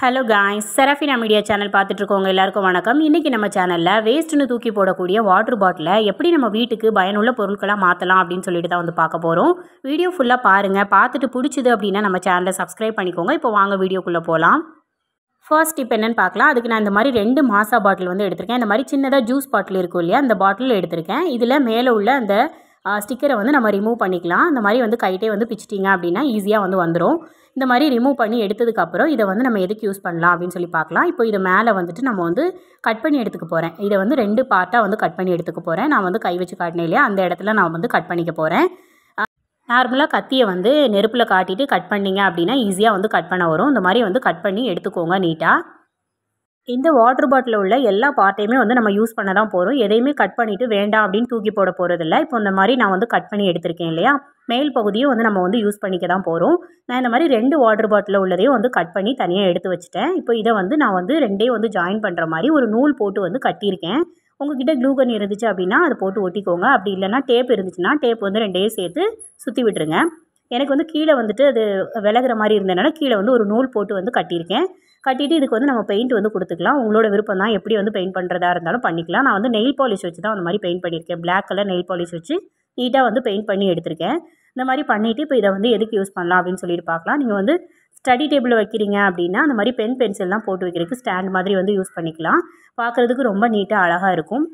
hello guys Serafina media channel பார்த்துட்ருக்கோங்க எல்லாருக்கும் வணக்கம் இன்றைக்கி நம்ம சேனலில் வேஸ்ட்டுன்னு தூக்கி போடக்கூடிய வாட்டர் பாட்டிலை எப்படி நம்ம வீட்டுக்கு பயனுள்ள பொருட்களாக மாற்றலாம் அப்படின்னு சொல்லிட்டு தான் வந்து பார்க்க போகிறோம் வீடியோ ஃபுல்லாக பாருங்கள் பார்த்துட்டு பிடிச்சிது அப்படின்னா நம்ம சேனலை சப்ஸ்கிரைப் பண்ணிக்கோங்க இப்போ வாங்க வீடியோக்குள்ளே போகலாம் ஃபர்ஸ்ட் இப்போ என்னென்னு பார்க்கலாம் அதுக்கு நான் இந்த மாதிரி ரெண்டு மாசா பாட்டில் வந்து எடுத்திருக்கேன் இந்த மாதிரி சின்னதாக ஜூஸ் பாட்டில் இருக்கும் இல்லையா அந்த பாட்டில் எடுத்திருக்கேன் இதில் மேலே உள்ள அந்த ஸ்டிக்கரை வந்து நம்ம ரிமூவ் பண்ணிக்கலாம் இந்த மாதிரி வந்து கைட்டே வந்து பிச்சிட்டிங்க அப்படின்னா ஈஸியாக வந்து வந்துடும் இந்த மாதிரி ரிமூவ் பண்ணி எடுத்ததுக்கப்புறம் இதை வந்து நம்ம எதுக்கு யூஸ் பண்ணலாம் அப்படின்னு சொல்லி பார்க்கலாம் இப்போ இது மேலே வந்துட்டு நம்ம வந்து கட் பண்ணி எடுத்துக்க போகிறேன் இதை வந்து ரெண்டு பார்ட்டாக வந்து கட் பண்ணி எடுத்துக்க போகிறேன் நான் வந்து கை வச்சு காட்டினேன் இல்லையா அந்த இடத்துல நான் வந்து கட் பண்ணிக்க போகிறேன் நார்மலாக கத்தியை வந்து நெருப்பில் காட்டிட்டு கட் பண்ணிங்க அப்படின்னா ஈஸியாக வந்து கட் பண்ண வரும் இந்த மாதிரி வந்து கட் பண்ணி எடுத்துக்கோங்க நீட்டாக இந்த வாட்டர் பாட்டிலில் உள்ள எல்லா பார்ட்டையுமே வந்து நம்ம யூஸ் பண்ண தான் போகிறோம் எதையுமே கட் பண்ணிவிட்டு வேண்டாம் அப்படின்னு தூக்கி போட போகிறதில்ல இப்போ இந்த மாதிரி நான் வந்து கட் பண்ணி எடுத்திருக்கேன் இல்லையா மேல் பகுதியும் வந்து நம்ம வந்து யூஸ் பண்ணிக்க தான் போகிறோம் நான் இந்த மாதிரி ரெண்டு வாட்டர் பாட்டிலில் உள்ளதையும் வந்து கட் பண்ணி தனியாக எடுத்து வச்சுட்டேன் இப்போ இதை வந்து நான் வந்து ரெண்டே வந்து ஜாயின் பண்ணுற மாதிரி ஒரு நூல் போட்டு வந்து கட்டியிருக்கேன் உங்ககிட்ட க்ளூகன் இருந்துச்சு அப்படின்னா அதை போட்டு ஒட்டிக்கோங்க அப்படி இல்லைனா டேப் இருந்துச்சுன்னா டேப் வந்து ரெண்டையும் சேர்த்து சுற்றி விட்டுருங்க எனக்கு வந்து கீழே வந்துட்டு அது விலகிற மாதிரி இருந்ததுனால கீழே வந்து ஒரு நூல் போட்டு வந்து கட்டியிருக்கேன் கட்டிட்டு இதுக்கு வந்து நம்ம பெயிண்ட் வந்து கொடுத்துக்கலாம் உங்களோட விருப்பம் தான் எப்படி வந்து பெயிண்ட் பண்ணுறதா இருந்தாலும் பண்ணிக்கலாம் நான் வந்து நெயில் பாலிஷ் வச்சு தான் அந்த மாதிரி பெயிண்ட் பண்ணியிருக்கேன் பிளாக் கலர் நெயில் பாலிஷ் வச்சு நீட்டாக வந்து பெயிண்ட் பண்ணி எடுத்திருக்கேன் இந்த மாதிரி பண்ணிவிட்டு இப்போ இதை வந்து எதுக்கு யூஸ் பண்ணலாம் அப்படின்னு சொல்லிட்டு பார்க்கலாம் நீங்கள் வந்து ஸ்டடி டேபிள் வைக்கிறீங்க அப்படின்னா அந்த மாதிரி பென் பென்சில்லாம் போட்டு வைக்கிறதுக்கு ஸ்டாண்ட் மாதிரி வந்து யூஸ் பண்ணிக்கலாம் பார்க்குறதுக்கு ரொம்ப நீட்டாக அழகாக இருக்கும்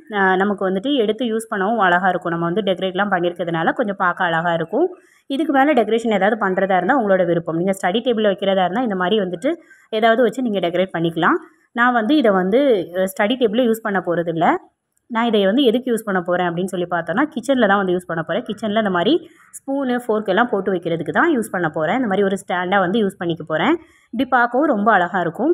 நமக்கு வந்துட்டு எடுத்து யூஸ் பண்ணவும் அழகாக இருக்கும் நம்ம வந்து டெக்கரேட்லாம் பண்ணியிருக்கிறதுனால கொஞ்சம் பார்க்க அழகாக இருக்கும் இதுக்கு மேலே டெக்கரேஷன் ஏதாவது பண்ணுறதா இருந்தால் உங்களோட விருப்பம் நீங்கள் ஸ்டடி டேபிள் வைக்கிறதா இருந்தால் இந்த மாதிரி வந்துட்டு ஏதாவது வச்சு நீங்கள் டெக்கரேட் பண்ணிக்கலாம் நான் வந்து இதை வந்து ஸ்டடி டேபிளில் யூஸ் பண்ண போகிறது இல்லை நான் இதை வந்து எதுக்கு யூஸ் பண்ண போகிறேன் அப்படின்னு சொல்லி பார்த்தோன்னா கிச்சனில் தான் வந்து யூஸ் பண்ண போகிறேன் கிச்சனில் இந்த மாதிரி ஸ்பூனு ஃபோர்க் எல்லாம் போட்டு வைக்கிறதுக்கு தான் யூஸ் பண்ண போகிறேன் இந்த மாதிரி ஒரு ஸ்டாண்டாக வந்து யூஸ் பண்ணிக்க போகிறேன் இப்படி பார்க்கவும் ரொம்ப அழகாக இருக்கும்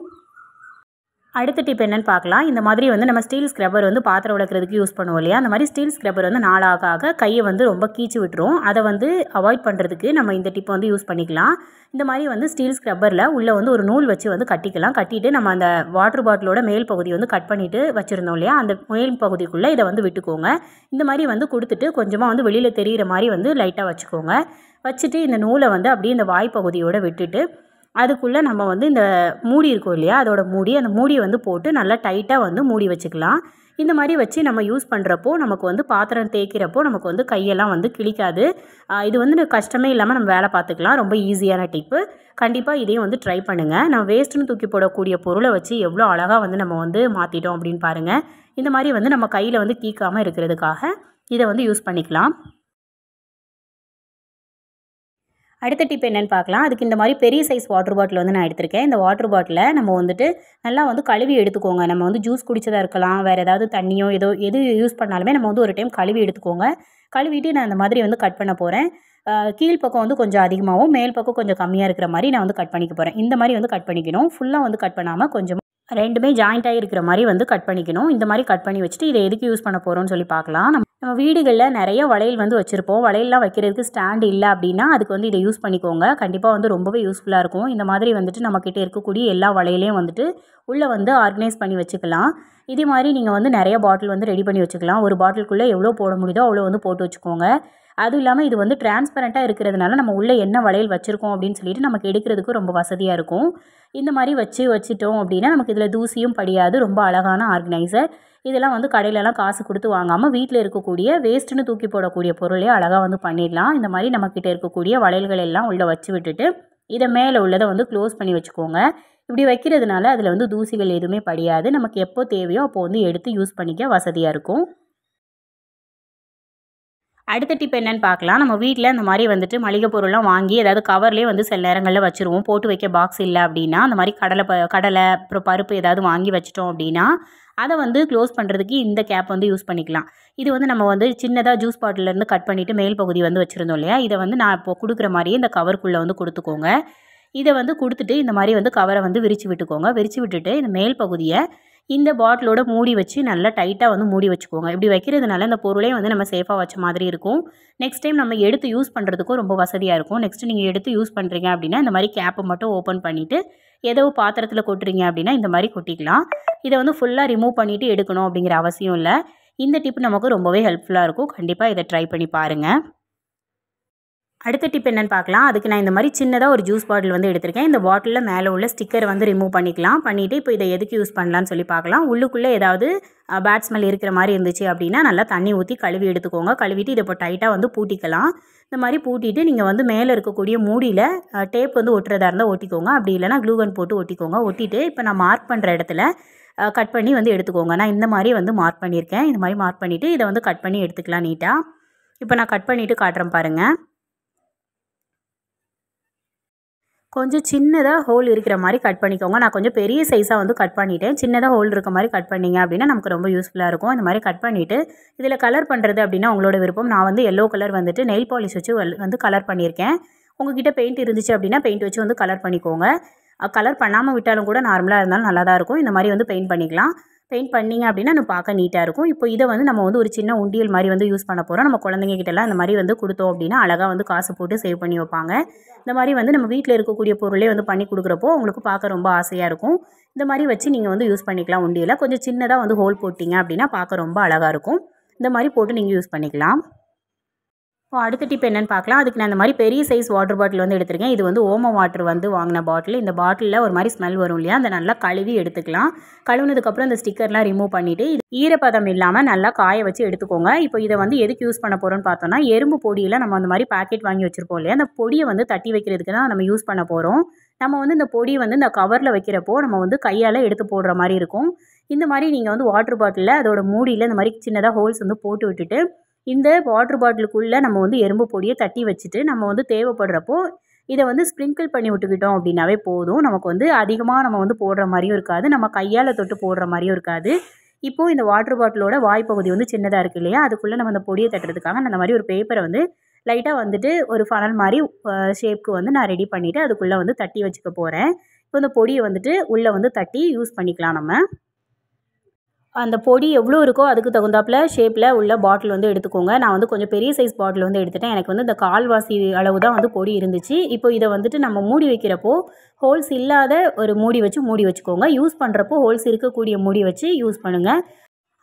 அடுத்த டிப் என்னென்னு பார்க்கலாம் இந்த மாதிரி வந்து நம்ம ஸ்டீல் ஸ்க்ரப்பர் வந்து பாத்திரம் விளக்குறதுக்கு யூஸ் பண்ணுவோம் இல்லையா அந்த மாதிரி ஸ்டீல் ஸ்க்ரப்பர் வந்து நாளாக ஆக கையை வந்து ரொம்ப கீச்சு விட்டுரும் அதை வந்து அவாய்ட் பண்ணுறதுக்கு நம்ம இந்த டிப்பை வந்து யூஸ் பண்ணிக்கலாம் இந்த மாதிரி வந்து ஸ்டீல் ஸ்க்ரப்பரில் உள்ளே வந்து ஒரு நூல் வச்சு வந்து கட்டிக்கலாம் கட்டிட்டு நம்ம அந்த வாட்டர் பாட்டிலோட மேல் பகுதி வந்து கட் பண்ணிவிட்டு வச்சுருந்தோம் இல்லையா அந்த மேல் பகுதிக்குள்ளே இதை வந்து விட்டுக்கோங்க இந்த மாதிரி வந்து கொடுத்துட்டு கொஞ்சமாக வந்து வெளியில் தெரிகிற மாதிரி வந்து லைட்டாக வச்சுக்கோங்க வச்சுட்டு இந்த நூலை வந்து அப்படியே இந்த வாய்ப்பகுதியோடு விட்டுட்டு அதுக்குள்ளே நம்ம வந்து இந்த மூடி இருக்கும் இல்லையா அதோட மூடி அந்த மூடியை வந்து போட்டு நல்லா டைட்டாக வந்து மூடி வச்சுக்கலாம் இந்த மாதிரி வச்சு நம்ம யூஸ் பண்ணுறப்போ நமக்கு வந்து பாத்திரம் தேய்க்கிறப்போ நமக்கு வந்து கையெல்லாம் வந்து கிளிக்காது இது வந்து கஷ்டமே இல்லாமல் நம்ம வேலை பார்த்துக்கலாம் ரொம்ப ஈஸியான டிப்பு கண்டிப்பாக இதையும் வந்து ட்ரை பண்ணுங்கள் நம்ம வேஸ்ட்டுன்னு தூக்கி போடக்கூடிய பொருளை வச்சு எவ்வளோ அழகாக வந்து நம்ம வந்து மாற்றிட்டோம் அப்படின்னு பாருங்கள் இந்த மாதிரி வந்து நம்ம கையில் வந்து கீக்காமல் இருக்கிறதுக்காக இதை வந்து யூஸ் பண்ணிக்கலாம் அடுத்த டிப் என்னென்னு பார்க்கலாம் அதுக்கு இந்த மாதிரி பெரிய சைஸ் வாட்டர் பாட்டில் வந்து நான் எடுத்திருக்கேன் இந்த வாட்டர் பாட்டிலில் நம்ம வந்துட்டு நல்லா வந்து கழுவி எடுத்துக்கோங்க நம்ம வந்து ஜூஸ் குடிச்சதாக இருக்கலாம் வேறு ஏதாவது தண்ணியோ ஏதோ எது யூஸ் பண்ணாலுமே நம்ம வந்து ஒரு டைம் கழுவி எடுத்துக்கோங்க கழுவிட்டு நான் இந்த மாதிரி வந்து கட் பண்ண போகிறேன் கீழ் பக்கம் வந்து கொஞ்சம் அதிகமாகவும் மேல் பக்கம் கொஞ்சம் கம்மியாக இருக்கிற மாதிரி நான் வந்து கட் பண்ணிக்க போகிறேன் இந்த மாதிரி வந்து கட் பண்ணிக்கணும் ஃபுல்லாக வந்து கட் பண்ணாமல் கொஞ்சம் ரெண்டுமே ஜாயிண்ட் ஆகிருக்கிற மாதிரி வந்து கட் பண்ணிக்கணும் இந்த மாதிரி கட் பண்ணி வச்சுட்டு இதை எதுக்கு யூஸ் பண்ண போகிறோம்னு சொல்லி பார்க்கலாம் நம்ம நம்ம வீடுகளில் நிறைய வளையல் வந்து வச்சுருப்போம் வளையல்லாம் வைக்கிறதுக்கு ஸ்டாண்ட் இல்லை அப்படின்னா அதுக்கு வந்து இதை யூஸ் பண்ணிக்கோங்க கண்டிப்பாக வந்து ரொம்பவே யூஸ்ஃபுல்லாக இருக்கும் இந்த மாதிரி வந்துட்டு நம்மக்கிட்ட இருக்கக்கூடிய எல்லா வளையலையும் வந்துட்டு உள்ளே வந்து ஆர்கனைஸ் பண்ணி வச்சுக்கலாம் இதே மாதிரி நீங்கள் வந்து நிறைய பாட்டில் வந்து ரெடி பண்ணி வச்சுக்கலாம் ஒரு பாட்டிலுக்குள்ளே எவ்வளோ போட முடியுதோ அவ்வளோ வந்து போட்டு வச்சுக்கோங்க அதுவும் இல்லாமல் இது வந்து டிரான்ஸ்பரண்ட்டாக இருக்கிறதுனால நம்ம உள்ளே என்ன வளையல் வச்சுருக்கோம் அப்படின்னு சொல்லிட்டு நமக்கு எடுக்கிறதுக்கும் ரொம்ப வசதியாக இருக்கும் இந்த மாதிரி வச்சு வச்சுட்டோம் அப்படின்னா நமக்கு இதில் தூசியும் படியாது ரொம்ப அழகான ஆர்கனைசர் இதெல்லாம் வந்து கடையிலலாம் காசு கொடுத்து வாங்காமல் வீட்டில் இருக்கக்கூடிய வேஸ்ட்டுன்னு தூக்கி போடக்கூடிய பொருளையே அழகாக வந்து பண்ணிடலாம் இந்த மாதிரி நம்மக்கிட்ட இருக்கக்கூடிய வளையல்கள் எல்லாம் உள்ளே வச்சு விட்டுட்டு இதை மேலே உள்ளதை வந்து க்ளோஸ் பண்ணி வச்சுக்கோங்க இப்படி வைக்கிறதுனால அதில் வந்து தூசிகள் எதுவுமே படியாது நமக்கு எப்போ தேவையோ அப்போ வந்து எடுத்து யூஸ் பண்ணிக்க வசதியாக இருக்கும் அடுத்த டிப் என்னென்னு பார்க்கலாம் நம்ம வீட்டில் அந்த மாதிரி வந்துட்டு மளிகை பொருள்லாம் வாங்கி ஏதாவது கவர்லேயே வந்து சில நேரங்களில் வச்சுருவோம் போட்டு வைக்க பாக்ஸ் இல்லை அப்படின்னா அந்த மாதிரி கடலை ப கடலை அப்புறம் பருப்பு ஏதாவது வாங்கி வச்சிட்டோம் அப்படின்னா அதை வந்து க்ளோஸ் பண்ணுறதுக்கு இந்த கேப் வந்து யூஸ் பண்ணிக்கலாம் இது வந்து நம்ம வந்து சின்னதாக ஜூஸ் பாட்டிலேருந்து கட் பண்ணிவிட்டு மேல் பகுதி வந்து வச்சுருந்தோம் இல்லையா இதை வந்து நான் இப்போ கொடுக்குற மாதிரியே இந்த கவருக்குள்ளே வந்து கொடுத்துக்கோங்க இதை வந்து கொடுத்துட்டு இந்த மாதிரி வந்து கவரை வந்து விரித்து விட்டுக்கோங்க விரித்து விட்டுட்டு இந்த மேல் பகுதியை இந்த பாட்டிலோட மூடி வச்சு நல்லா டைட்டாக வந்து மூடி வச்சுக்கோங்க இப்படி வைக்கிறதுனால அந்த பொருளையும் வந்து நம்ம சேஃபாக வச்ச மாதிரி இருக்கும் நெக்ஸ்ட் டைம் நம்ம எடுத்து யூஸ் பண்ணுறதுக்கும் ரொம்ப வசதியாக இருக்கும் நெக்ஸ்ட் நீங்கள் எடுத்து யூஸ் பண்ணுறீங்க அப்படின்னா இந்த மாதிரி கேப்பை மட்டும் ஓப்பன் பண்ணிவிட்டு ஏதோ பாத்திரத்தில் கொட்டுறீங்க அப்படின்னா இந்த மாதிரி கொட்டிக்கலாம் இதை வந்து ஃபுல்லாக ரிமூவ் பண்ணிவிட்டு எடுக்கணும் அப்படிங்கிற அவசியம் இல்லை இந்த டிப் நமக்கு ரொம்பவே ஹெல்ப்ஃபுல்லாக இருக்கும் கண்டிப்பாக இதை ட்ரை பண்ணி பாருங்கள் அடுத்த டிப் என்னென்னு பார்க்கலாம் அதுக்கு நான் இந்த மாதிரி சின்னதாக ஒரு ஜூஸ் பாட்டில் வந்து எடுத்திருக்கேன் இந்த பாட்டிலில் மேலே உள்ள ஸ்டிக்கர் வந்து ரிமூவ் பண்ணிக்கலாம் பண்ணிவிட்டு இப்போ இதை எதுக்கு யூஸ் பண்ணலான்னு சொல்லி பார்க்கலாம் உள்ளுக்குள்ளே ஏதாவது பேட் ஸ்மெல் இருக்கிற மாதிரி இருந்துச்சு அப்படின்னா நல்லா தண்ணி ஊற்றி கழுவி எடுத்துக்கோங்க கழுவிட்டு இதை இப்போ டைட்டாக வந்து பூட்டிக்கலாம் இந்த மாதிரி பூட்டிட்டு நீங்கள் வந்து மேலே இருக்கக்கூடிய மூடியில் டேப் வந்து ஒட்டுறதா இருந்தால் ஒட்டிக்கோங்க அப்படி இல்லைனா க்ளூகன் போட்டு ஒட்டிக்கோங்க ஒட்டிட்டு இப்போ நான் மார்க் பண்ணுற இடத்துல கட் பண்ணி வந்து எடுத்துக்கோங்க நான் இந்த மாதிரி வந்து மார்க் பண்ணியிருக்கேன் இந்த மாதிரி மார்க் பண்ணிவிட்டு இதை வந்து கட் பண்ணி எடுத்துக்கலாம் நீட்டாக இப்போ நான் கட் பண்ணிவிட்டு காட்டுறேன் பாருங்கள் கொஞ்சம் சின்னதாக ஹோல் இருக்கிற மாதிரி கட் பண்ணிக்கோங்க நான் கொஞ்சம் பெரிய சைஸாக வந்து கட் பண்ணிவிட்டேன் சின்னதாக ஹோல் இருக்க மாதிரி கட் பண்ணிங்க அப்படின்னா நமக்கு ரொம்ப யூஸ்ஃபுல்லாக இருக்கும் இந்த மாதிரி கட் பண்ணிவிட்டு இதில் கலர் பண்ணுறது அப்படின்னா உங்களோட விருப்பம் நான் வந்து எல்லோ கலர் வந்துட்டு நெயில் பாலிஷ் வச்சு வந்து கலர் பண்ணியிருக்கேன் உங்ககிட்ட பெயிண்ட் இருந்துச்சு அப்படின்னா பெயிண்ட் வச்சு வந்து கலர் பண்ணிக்கோங்க கலர் பண்ணாமல் விட்டாலும் கூட நார்மலாக இருந்தாலும் நல்லா தான் இருக்கும் இந்த மாதிரி வந்து பெயிண்ட் பண்ணிக்கலாம் பெயிண்ட் பண்ணிங்க அப்படின்னா நம்ம பார்க்க நீட்டாக இருக்கும் இப்போ இதை வந்து நம்ம வந்து ஒரு சின்ன உண்டியல் மாதிரி வந்து யூஸ் பண்ண போகிறோம் நம்ம குழந்தைங்ககிட்டலாம் அந்த மாதிரி வந்து கொடுத்தோம் அப்படின்னா அழகாக வந்து காசு போட்டு சேவ் பண்ணி வைப்பாங்க இந்த மாதிரி வந்து நம்ம வீட்டில் இருக்கக்கூடிய பொருளே வந்து பண்ணி கொடுக்குறப்போ உங்களுக்கு பார்க்க ரொம்ப ஆசையாக இருக்கும் இந்த மாதிரி வச்சு நீங்கள் வந்து யூஸ் பண்ணிக்கலாம் உண்டியில் கொஞ்சம் சின்னதாக வந்து ஹோல் போட்டிங்க அப்படின்னா பார்க்க ரொம்ப அழகாக இருக்கும் இந்த மாதிரி போட்டு நீங்கள் யூஸ் பண்ணிக்கலாம் இப்போ அடுத்த டிப் என்னென்னு பார்க்கலாம் அதுக்கு நான் இந்த மாதிரி பெரிய சைஸ் வாட்டர் பாட்டில் வந்து எடுத்திருக்கேன் இது வந்து ஓம வாட்டர் வந்து வாங்கின பாட்டில் இந்த பாட்டிலில் ஒரு மாதிரி ஸ்மெல் வரும் இல்லையா அதை நல்லா கழுவி எடுத்துக்கலாம் கழுவுனதுக்கப்புறம் அந்த ஸ்டிக்கர்லாம் ரிமூவ் பண்ணிவிட்டு இது ஈரப்பதம் இல்லாமல் நல்லா காய வச்சு எடுத்துக்கோங்க இப்போ இதை வந்து எதுக்கு யூஸ் பண்ண போகிறோன்னு பார்த்தோன்னா எறும்பு பொடியில் நம்ம அந்த மாதிரி பேக்கெட் வாங்கி வச்சுருப்போம் இல்லையா அந்த பொடியை வந்து தட்டி வைக்கிறதுக்கு தான் நம்ம யூஸ் பண்ண போகிறோம் நம்ம வந்து இந்த பொடியை வந்து இந்த கவரில் வைக்கிறப்போ நம்ம வந்து கையால் எடுத்து போடுற மாதிரி இருக்கும் இந்த மாதிரி நீங்கள் வந்து வாட்டர் பாட்டிலில் அதோட மூடியில் இந்த மாதிரி சின்னதாக ஹோல்ஸ் வந்து போட்டு விட்டுட்டு இந்த வாட்ரு பாட்டிலுக்குள்ளே நம்ம வந்து எறும்பு பொடியை தட்டி வச்சுட்டு நம்ம வந்து தேவைப்படுறப்போ இதை வந்து ஸ்ப்ரிங்கிள் பண்ணி விட்டுக்கிட்டோம் அப்படின்னாவே போதும் நமக்கு வந்து அதிகமாக நம்ம வந்து போடுற மாதிரியும் இருக்காது நம்ம கையால் தொட்டு போடுற மாதிரியும் இருக்காது இப்போது இந்த வாட்ரு பாட்டிலோட வாய்ப்பகுதி வந்து சின்னதாக இருக்குது இல்லையா அதுக்குள்ளே நம்ம அந்த பொடியை தட்டுறதுக்காக அந்த மாதிரி ஒரு பேப்பரை வந்து லைட்டாக வந்துட்டு ஒரு ஃபனல் மாதிரி ஷேப்க்கு வந்து நான் ரெடி பண்ணிவிட்டு அதுக்குள்ளே வந்து தட்டி வச்சுக்க போகிறேன் இப்போ இந்த பொடியை வந்துட்டு உள்ளே வந்து தட்டி யூஸ் பண்ணிக்கலாம் நம்ம அந்த பொடி எவ்வளோ இருக்கோ அதுக்கு தகுந்தாப்பில் ஷேப்பில் உள்ள பாட்டில் வந்து எடுத்துக்கோங்க நான் வந்து கொஞ்சம் பெரிய சைஸ் பாட்டில் வந்து எடுத்துட்டேன் எனக்கு வந்து இந்த கால்வாசி அளவு தான் வந்து பொடி இருந்துச்சு இப்போ இதை வந்துட்டு நம்ம மூடி வைக்கிறப்போ ஹோல்ஸ் இல்லாத ஒரு மூடி வச்சு மூடி வச்சுக்கோங்க யூஸ் பண்ணுறப்போ ஹோல்ஸ் இருக்கக்கூடிய மூடி வச்சு யூஸ் பண்ணுங்கள்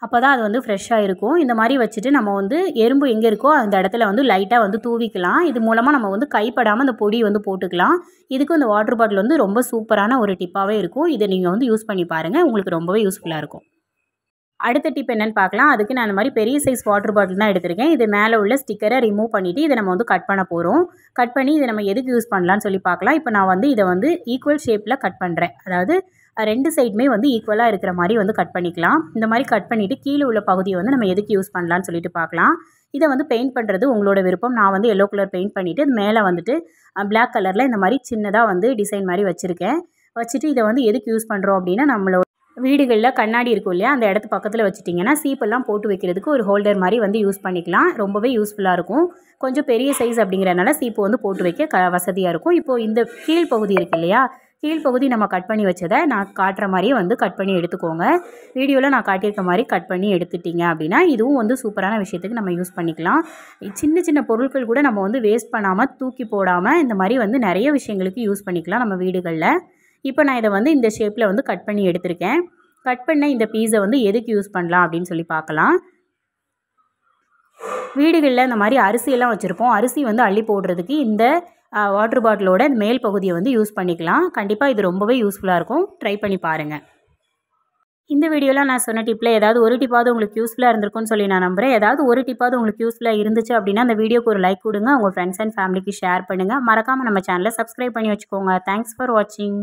அப்போ தான் அது வந்து ஃப்ரெஷ்ஷாக இருக்கும் இந்த மாதிரி வச்சுட்டு நம்ம வந்து எறும்பு எங்கே இருக்கோ அந்த இடத்துல வந்து லைட்டாக வந்து தூவிக்கலாம் இது மூலமாக நம்ம வந்து கைப்படாமல் அந்த பொடி வந்து போட்டுக்கலாம் இதுக்கு இந்த வாட்டர் பாட்டில் வந்து ரொம்ப சூப்பரான ஒரு டிப்பாகவே இருக்கும் இதை நீங்கள் வந்து யூஸ் பண்ணி பாருங்கள் உங்களுக்கு ரொம்பவே யூஸ்ஃபுல்லாக இருக்கும் அடுத்த டிப் என்னென்னு பார்க்கலாம் அதுக்கு நான் அந்த மாதிரி பெரிய சைஸ் வாட்டர் பாட்டில் தான் எடுத்திருக்கேன் இது மேலே உள்ள ஸ்டிக்கரை ரிமூவ் பண்ணிவிட்டு இதை நம்ம வந்து கட் பண்ண போகிறோம் கட் பண்ணி இதை நம்ம எதுக்கு யூஸ் பண்ணலான்னு சொல்லி பார்க்கலாம் இப்போ நான் வந்து இதை வந்து ஈக்குவல் ஷேப்பில் கட் பண்ணுறேன் அதாவது ரெண்டு சைடுமே வந்து ஈக்குவலாக இருக்கிற மாதிரி வந்து கட் பண்ணிக்கலாம் இந்த மாதிரி கட் பண்ணிவிட்டு கீழே உள்ள பகுதியை வந்து நம்ம எதுக்கு யூஸ் பண்ணலான்னு சொல்லிட்டு பார்க்கலாம் இதை வந்து பெயிண்ட் பண்ணுறது உங்களோட விருப்பம் நான் வந்து எல்லோ கலர் பெயிண்ட் பண்ணிவிட்டு மேலே வந்துட்டு பிளாக் கலரில் இந்த மாதிரி சின்னதாக வந்து டிசைன் மாதிரி வச்சுருக்கேன் வச்சுட்டு இதை வந்து எதுக்கு யூஸ் பண்ணுறோம் அப்படின்னா நம்மளோட வீடுகளில் கண்ணாடி இருக்கும் இல்லையா அந்த இடத்து பக்கத்தில் வச்சுட்டிங்கன்னா சீப்பெல்லாம் போட்டு வைக்கிறதுக்கு ஒரு ஹோல்டர் மாதிரி வந்து யூஸ் பண்ணிக்கலாம் ரொம்பவே யூஸ்ஃபுல்லாக இருக்கும் கொஞ்சம் பெரிய சைஸ் அப்படிங்கிறனால சீப்பு வந்து போட்டு வைக்க க வசதியாக இருக்கும் இப்போது இந்த கீழ்ப்பகுதி இருக்குது இல்லையா கீழ்ப்பகுதி நம்ம கட் பண்ணி வச்சதை நான் காட்டுற மாதிரியே வந்து கட் பண்ணி எடுத்துக்கோங்க வீடியோவில் நான் காட்டியிருக்க மாதிரி கட் பண்ணி எடுத்துட்டிங்க அப்படின்னா இதுவும் வந்து சூப்பரான விஷயத்துக்கு நம்ம யூஸ் பண்ணிக்கலாம் சின்ன சின்ன பொருட்கள் கூட நம்ம வந்து வேஸ்ட் பண்ணாமல் தூக்கி போடாமல் இந்த மாதிரி வந்து நிறைய விஷயங்களுக்கு யூஸ் பண்ணிக்கலாம் நம்ம வீடுகளில் இப்போ நான் இதை வந்து இந்த ஷேப்பில் வந்து கட் பண்ணி எடுத்திருக்கேன் கட் பண்ண இந்த பீஸை வந்து எதுக்கு யூஸ் பண்ணலாம் அப்படின்னு சொல்லி பார்க்கலாம் வீடுகளில் இந்த மாதிரி அரிசியெல்லாம் வச்சுருப்போம் அரிசி வந்து அள்ளி போடுறதுக்கு இந்த வாட்டர் பாட்டிலோட மேல் பகுதியை வந்து யூஸ் பண்ணிக்கலாம் கண்டிப்பாக இது ரொம்பவே யூஸ்ஃபுல்லாக இருக்கும் ட்ரை பண்ணி பாருங்கள் இந்த வீடியோவில் நான் சொன்ன டிப்பில் ஏதாவது ஒரு டிப்பாவது உங்களுக்கு யூஸ்ஃபுல்லாக இருந்திருக்கும்னு சொல்லி நான் நம்புகிறேன் ஏதாவது ஒரு டிப்பாவது உங்களுக்கு யூஸ்ஃபுல்லாக இருந்துச்சு அப்படின்னா அந்த வீடியோக்கு ஒரு லைக் கொடுங்க உங்கள் ஃப்ரெண்ட்ஸ் அண்ட் ஃபேமிலிக்கு ஷேர் பண்ணுங்கள் மறக்காமல் நம்ம சேனலை சப்ஸ்கிரைப் பண்ணி வச்சுக்கோங்க தேங்க்ஸ் ஃபார் வாட்சிங்